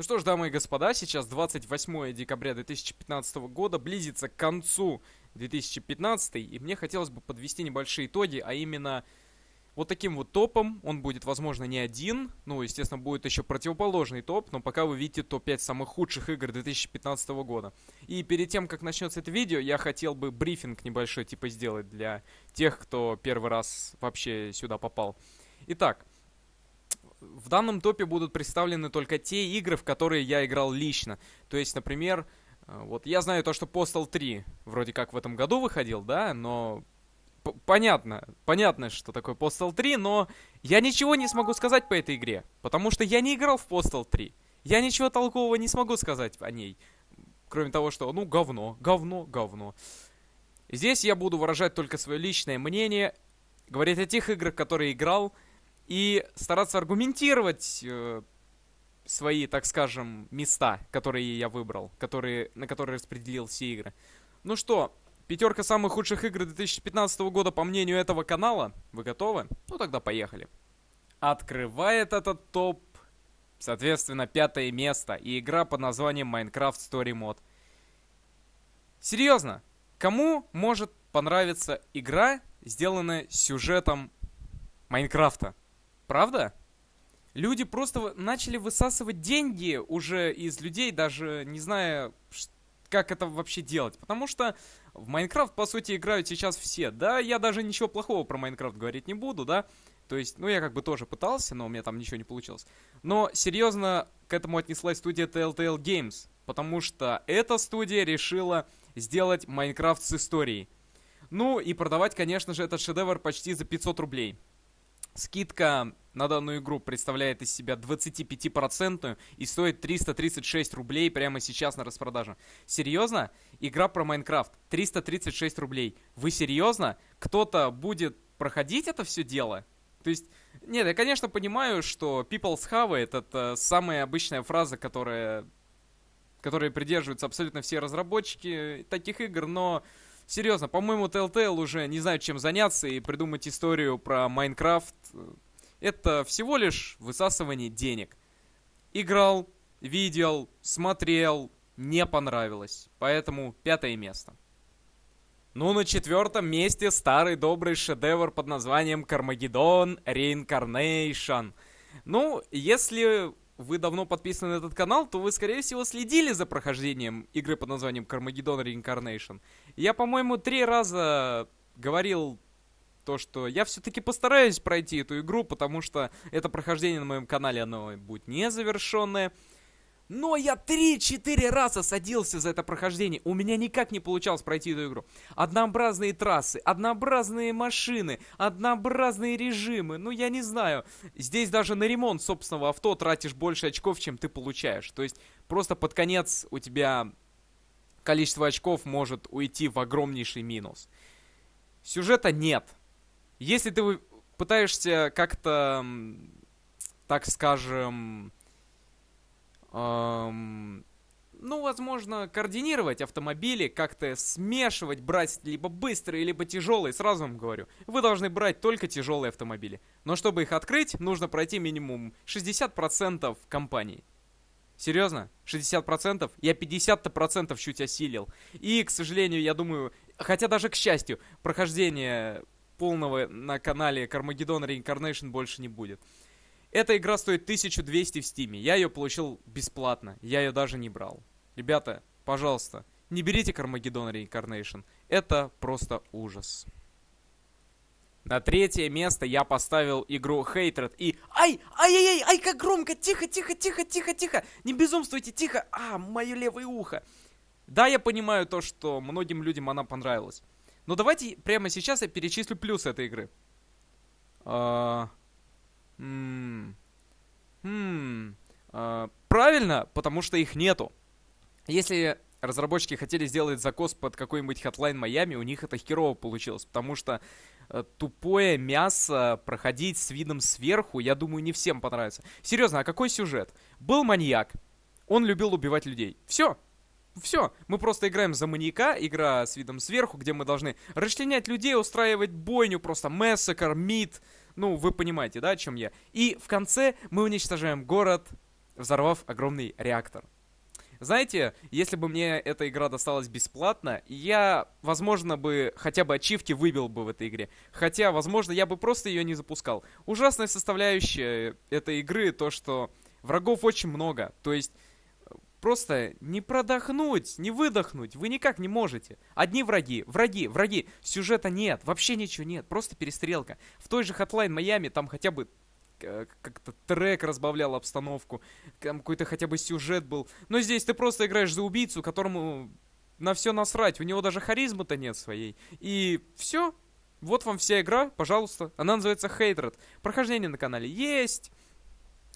Ну что ж, дамы и господа, сейчас 28 декабря 2015 года, близится к концу 2015, и мне хотелось бы подвести небольшие итоги, а именно вот таким вот топом. Он будет, возможно, не один. Ну, естественно, будет еще противоположный топ. Но пока вы видите топ-5 самых худших игр 2015 года. И перед тем, как начнется это видео, я хотел бы брифинг небольшой типа сделать для тех, кто первый раз вообще сюда попал. Итак, в данном топе будут представлены только те игры, в которые я играл лично. То есть, например, э, вот я знаю то, что Postal 3 вроде как в этом году выходил, да, но понятно, понятно, что такое Postal 3, но я ничего не смогу сказать по этой игре, потому что я не играл в Postal 3. Я ничего толкового не смогу сказать о ней, кроме того, что, ну, говно, говно, говно. Здесь я буду выражать только свое личное мнение, говорить о тех играх, которые играл, и стараться аргументировать э, свои, так скажем, места, которые я выбрал, которые, на которые распределил все игры. Ну что, пятерка самых худших игр 2015 года по мнению этого канала. Вы готовы? Ну тогда поехали. Открывает этот топ, соответственно, пятое место и игра под названием Minecraft Story Mode. Серьезно, кому может понравиться игра, сделанная сюжетом Майнкрафта? Правда? Люди просто начали высасывать деньги уже из людей, даже не зная, как это вообще делать. Потому что в Майнкрафт, по сути, играют сейчас все. Да, я даже ничего плохого про Майнкрафт говорить не буду, да. То есть, ну, я как бы тоже пытался, но у меня там ничего не получилось. Но серьезно к этому отнеслась студия Telltale Games. Потому что эта студия решила сделать Майнкрафт с историей. Ну, и продавать, конечно же, этот шедевр почти за 500 рублей. Скидка на данную игру представляет из себя 25% и стоит 336 рублей прямо сейчас на распродаже. Серьезно? Игра про Майнкрафт. 336 рублей. Вы серьезно? Кто-то будет проходить это все дело? То есть, нет, я, конечно, понимаю, что people's have it, это самая обычная фраза, которая, которой придерживаются абсолютно все разработчики таких игр, но серьезно, по-моему, Telltale уже не знают, чем заняться и придумать историю про Майнкрафт э, это всего лишь высасывание денег. Играл, видел, смотрел, не понравилось. Поэтому пятое место. Ну, на четвертом месте старый добрый шедевр под названием «Кармагеддон Reincarnation. Ну, если вы давно подписаны на этот канал, то вы, скорее всего, следили за прохождением игры под названием Carmageddon Reincarnation. Я, по-моему, три раза говорил то, что я все-таки постараюсь пройти эту игру, потому что это прохождение на моем канале, оно будет незавершенное. Но я 3-4 раза садился за это прохождение. У меня никак не получалось пройти эту игру. Однообразные трассы, однообразные машины, однообразные режимы. Ну, я не знаю. Здесь даже на ремонт собственного авто тратишь больше очков, чем ты получаешь. То есть просто под конец у тебя количество очков может уйти в огромнейший минус. Сюжета нет. Если ты пытаешься как-то, так скажем, эм, ну, возможно, координировать автомобили, как-то смешивать, брать либо быстрые, либо тяжелые. Сразу вам говорю, вы должны брать только тяжелые автомобили. Но чтобы их открыть, нужно пройти минимум 60% компаний. Серьезно? 60%? Я 50% процентов чуть осилил. И, к сожалению, я думаю, хотя даже к счастью, прохождение полного на канале Carmageddon Reincarnation больше не будет. Эта игра стоит 1200 в стиме. Я ее получил бесплатно. Я ее даже не брал. Ребята, пожалуйста, не берите Carmageddon Reincarnation. Это просто ужас. На третье место я поставил игру Hatred и... Ай! Ай-яй-яй! Ай, как громко! Тихо, тихо, тихо, тихо, тихо! Не безумствуйте, тихо! А, мое левое ухо! Да, я понимаю то, что многим людям она понравилась. Но ну, давайте прямо сейчас я перечислю плюсы этой игры. А, а, правильно, потому что их нету. Если разработчики хотели сделать закос под какой-нибудь Hotline Miami, у них это херово получилось, потому что э, тупое мясо проходить с видом сверху, я думаю, не всем понравится. Серьезно, а какой сюжет? Был маньяк, он любил убивать людей. Все, все, мы просто играем за маньяка, игра с видом сверху, где мы должны расчленять людей, устраивать бойню, просто массакр, мид. Ну, вы понимаете, да, о чем я. И в конце мы уничтожаем город, взорвав огромный реактор. Знаете, если бы мне эта игра досталась бесплатно, я, возможно, бы хотя бы ачивки выбил бы в этой игре. Хотя, возможно, я бы просто ее не запускал. Ужасная составляющая этой игры то, что врагов очень много. То есть просто не продохнуть, не выдохнуть. Вы никак не можете. Одни враги, враги, враги. Сюжета нет, вообще ничего нет, просто перестрелка. В той же Hotline Miami там хотя бы э, как-то трек разбавлял обстановку, там какой-то хотя бы сюжет был. Но здесь ты просто играешь за убийцу, которому на все насрать, у него даже харизмы-то нет своей. И все, вот вам вся игра, пожалуйста. Она называется Hatred. Прохождение на канале есть.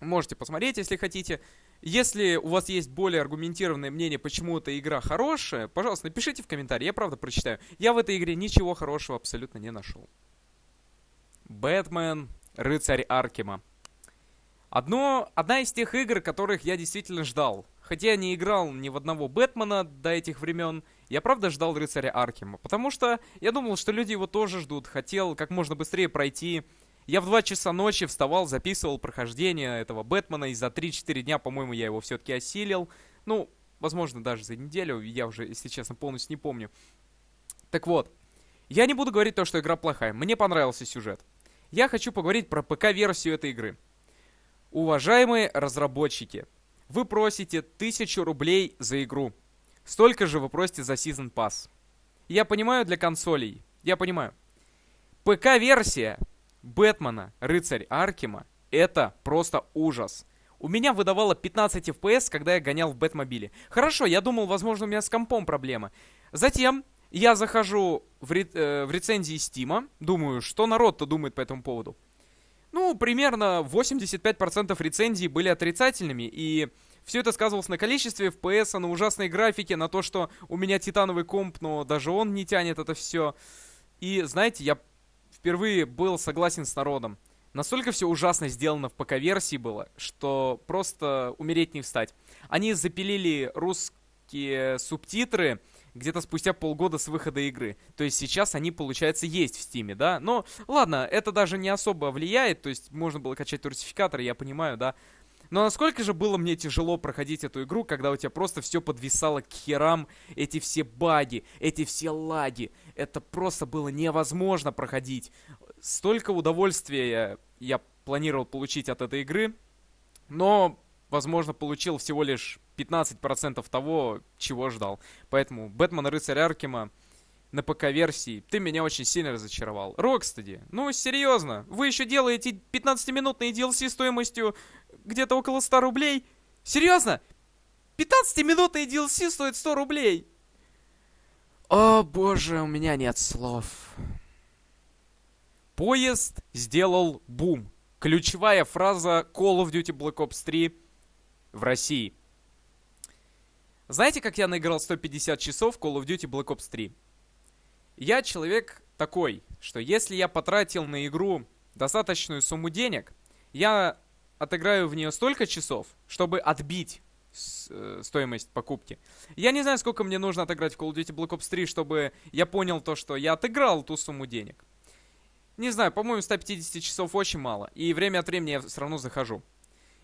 Можете посмотреть, если хотите. Если у вас есть более аргументированное мнение, почему эта игра хорошая, пожалуйста, напишите в комментарии, я правда прочитаю. Я в этой игре ничего хорошего абсолютно не нашел. Бэтмен, рыцарь Аркема. Одно, одна из тех игр, которых я действительно ждал. Хотя я не играл ни в одного Бэтмена до этих времен, я правда ждал рыцаря Аркема, потому что я думал, что люди его тоже ждут, хотел как можно быстрее пройти я в 2 часа ночи вставал, записывал прохождение этого Бэтмена, и за 3-4 дня, по-моему, я его все-таки осилил. Ну, возможно, даже за неделю, я уже, если честно, полностью не помню. Так вот, я не буду говорить то, что игра плохая, мне понравился сюжет. Я хочу поговорить про ПК-версию этой игры. Уважаемые разработчики, вы просите 1000 рублей за игру. Столько же вы просите за Season Pass. Я понимаю для консолей, я понимаю. ПК-версия Бэтмена, рыцарь Аркима – это просто ужас. У меня выдавало 15 FPS, когда я гонял в Бэтмобиле. Хорошо, я думал, возможно, у меня с компом проблема. Затем я захожу в, ре э, в рецензии Стима, думаю, что народ-то думает по этому поводу. Ну, примерно 85% рецензий были отрицательными, и все это сказывалось на количестве FPS, на ужасной графике, на то, что у меня титановый комп, но даже он не тянет это все. И, знаете, я впервые был согласен с народом. Настолько все ужасно сделано в ПК-версии было, что просто умереть не встать. Они запилили русские субтитры где-то спустя полгода с выхода игры. То есть сейчас они, получается, есть в Стиме, да? Но, ладно, это даже не особо влияет, то есть можно было качать русификатор, я понимаю, да? Но насколько же было мне тяжело проходить эту игру, когда у тебя просто все подвисало к херам, эти все баги, эти все лаги. Это просто было невозможно проходить. Столько удовольствия я, я планировал получить от этой игры, но, возможно, получил всего лишь 15% того, чего ждал. Поэтому Бэтмен Рыцарь Аркема на ПК-версии, ты меня очень сильно разочаровал. Рокстеди, ну серьезно, вы еще делаете 15-минутные DLC стоимостью где-то около 100 рублей. Серьезно? 15 и DLC стоит 100 рублей. О боже, у меня нет слов. Поезд сделал бум. Ключевая фраза Call of Duty Black Ops 3 в России. Знаете, как я наиграл 150 часов Call of Duty Black Ops 3? Я человек такой, что если я потратил на игру достаточную сумму денег, я отыграю в нее столько часов, чтобы отбить э, стоимость покупки. Я не знаю, сколько мне нужно отыграть в Call of Duty Black Ops 3, чтобы я понял то, что я отыграл ту сумму денег. Не знаю, по-моему, 150 часов очень мало, и время от времени я все равно захожу.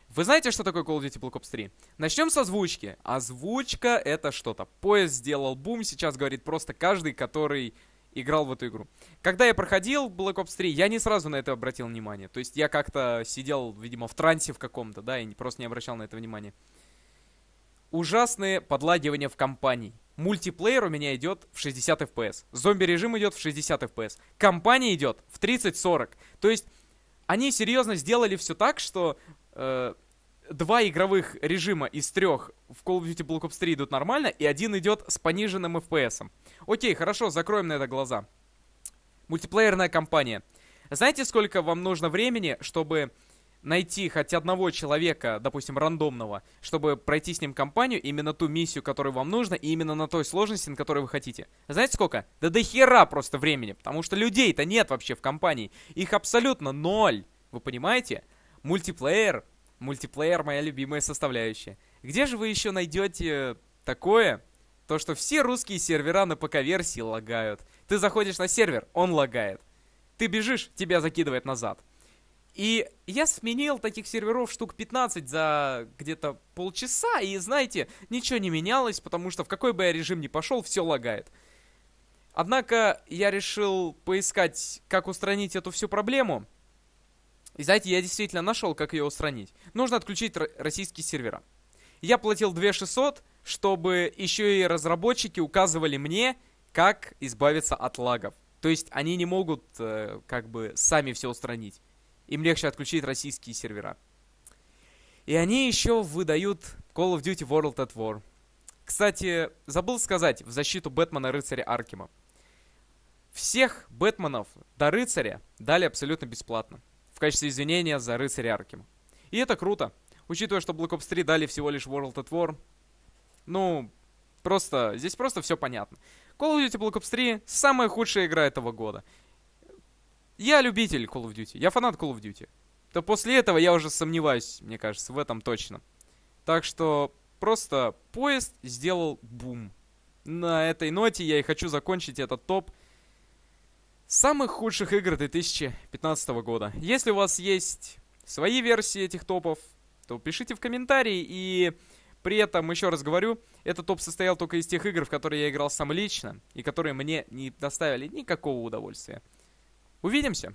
Вы знаете, что такое Call of Duty Black Ops 3? Начнем с озвучки. Озвучка — это что-то. Поезд сделал бум, сейчас говорит просто каждый, который играл в эту игру. Когда я проходил Black Ops 3, я не сразу на это обратил внимание. То есть я как-то сидел, видимо, в трансе в каком-то, да, и просто не обращал на это внимания. Ужасные подлагивания в компании. Мультиплеер у меня идет в 60 FPS. Зомби-режим идет в 60 FPS. Компания идет в 30-40. То есть они серьезно сделали все так, что... Э, два игровых режима из трех в Call of Duty Black Ops 3 идут нормально, и один идет с пониженным FPS. Окей, хорошо, закроем на это глаза. Мультиплеерная кампания. Знаете, сколько вам нужно времени, чтобы найти хоть одного человека, допустим, рандомного, чтобы пройти с ним кампанию, именно ту миссию, которую вам нужно, и именно на той сложности, на которой вы хотите. Знаете сколько? Да до хера просто времени, потому что людей-то нет вообще в компании. Их абсолютно ноль. Вы понимаете? Мультиплеер Мультиплеер — моя любимая составляющая. Где же вы еще найдете такое, то что все русские сервера на ПК-версии лагают. Ты заходишь на сервер, он лагает. Ты бежишь, тебя закидывает назад. И я сменил таких серверов штук 15 за где-то полчаса, и знаете, ничего не менялось, потому что в какой бы я режим ни пошел, все лагает. Однако я решил поискать, как устранить эту всю проблему — и знаете, я действительно нашел, как ее устранить. Нужно отключить российские сервера. Я платил 2600, чтобы еще и разработчики указывали мне, как избавиться от лагов. То есть они не могут э, как бы сами все устранить. Им легче отключить российские сервера. И они еще выдают Call of Duty World at War. Кстати, забыл сказать в защиту Бэтмена Рыцаря Аркима Всех Бэтменов до Рыцаря дали абсолютно бесплатно в качестве извинения за рыцаря Аркима. И это круто, учитывая, что Black Ops 3 дали всего лишь World at War. Ну, просто, здесь просто все понятно. Call of Duty Black Ops 3 самая худшая игра этого года. Я любитель Call of Duty, я фанат Call of Duty. То после этого я уже сомневаюсь, мне кажется, в этом точно. Так что просто поезд сделал бум. На этой ноте я и хочу закончить этот топ самых худших игр 2015 года. Если у вас есть свои версии этих топов, то пишите в комментарии. И при этом, еще раз говорю, этот топ состоял только из тех игр, в которые я играл сам лично, и которые мне не доставили никакого удовольствия. Увидимся!